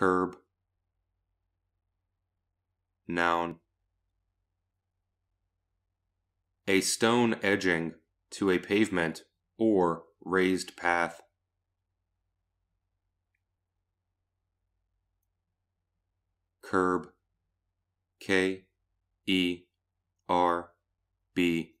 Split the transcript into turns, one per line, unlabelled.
curb. Noun. A stone edging to a pavement or raised path. Curb.
K. E. R. B.